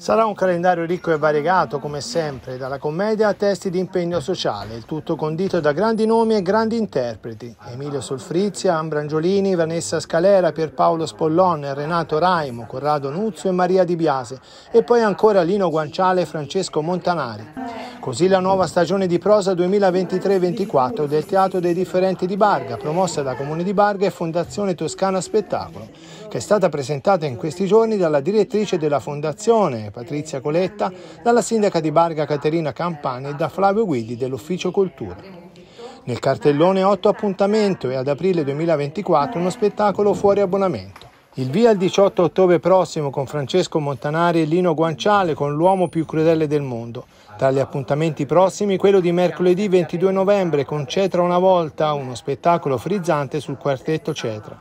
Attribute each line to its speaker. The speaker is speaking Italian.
Speaker 1: Sarà un calendario ricco e variegato, come sempre, dalla commedia a testi di impegno sociale, il tutto condito da grandi nomi e grandi interpreti. Emilio Solfrizia, Angiolini, Vanessa Scalera, Pierpaolo Spollon, Renato Raimo, Corrado Nuzio e Maria Di Biase, e poi ancora Lino Guanciale e Francesco Montanari. Così la nuova stagione di prosa 2023-24 del Teatro dei Differenti di Barga, promossa da Comune di Barga e Fondazione Toscana Spettacolo che è stata presentata in questi giorni dalla direttrice della Fondazione, Patrizia Coletta, dalla sindaca di Barga Caterina Campani e da Flavio Guidi dell'Ufficio Cultura. Nel cartellone 8 appuntamento e ad aprile 2024 uno spettacolo fuori abbonamento. Il via il 18 ottobre prossimo con Francesco Montanari e Lino Guanciale con l'uomo più crudele del mondo. Tra gli appuntamenti prossimi quello di mercoledì 22 novembre con Cetra una volta, uno spettacolo frizzante sul quartetto Cetra.